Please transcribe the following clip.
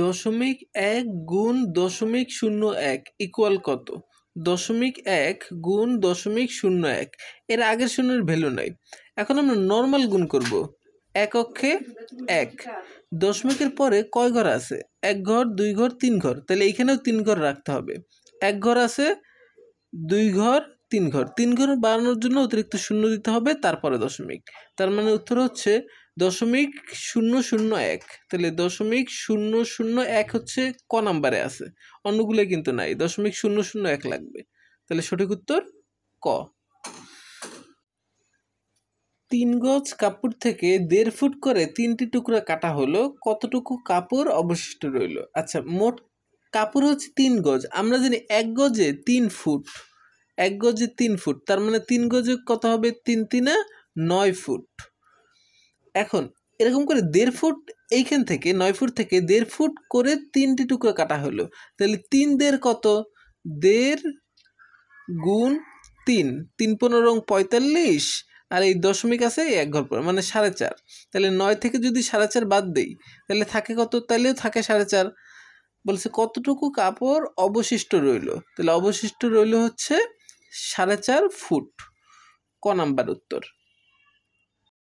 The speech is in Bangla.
দশমিক এক গুণ দশমিক শূন্য এক ইকুয়াল কত দশমিক এক গুণ দশমিক শূন্য এক এর আগের শূন্যের ভ্যালু নাই এখন আমরা নর্মাল গুণ করব এক অক্ষে এক দশমিকের পরে কয় ঘর আছে এক ঘর দুই ঘর তিন ঘর তাহলে এইখানেও তিন ঘর রাখতে হবে এক ঘর আছে দুই ঘর তিন ঘর তিন ঘর বাড়ানোর জন্য অতিরিক্ত শূন্য দিতে হবে তারপরে দশমিক তার মানে উত্তর হচ্ছে দশমিক শূন্য শূন্য এক তাহলে দশমিক শূন্য শূন্য এক হচ্ছে ক নাম্বারে আছে অন্যগুলো কিন্তু নাই দশমিক শূন্য শূন্য এক লাগবে তাহলে সঠিক উত্তর ক তিন গজ কাপড় থেকে দেড় ফুট করে তিনটি টুকরা কাটা হলো কতটুকু কাপড় অবশিষ্ট রইল আচ্ছা মোট কাপড় হচ্ছে তিন গজ আমরা জানি এক গজে তিন ফুট এক গজে তিন ফুট তার মানে তিন গজে কত হবে তিন তিনে নয় ফুট এখন এরকম করে দেড় ফুট এইখান থেকে নয় ফুট থেকে দেড় ফুট করে তিনটি টুকরো কাটা হলো তাহলে তিন দেড় কত দেড় গুণ তিন তিন পনেরো পঁয়তাল্লিশ আর এই দশমিক আছে এক ঘর পর মানে সাড়ে চার তাহলে নয় থেকে যদি সাড়ে চার বাদ দেই তাহলে থাকে কত তাহলেও থাকে সাড়ে চার বলছে কতটুকু কাপড় অবশিষ্ট রইল তাহলে অবশিষ্ট রইল হচ্ছে সাড়ে চার ফুট ক নাম্বার উত্তর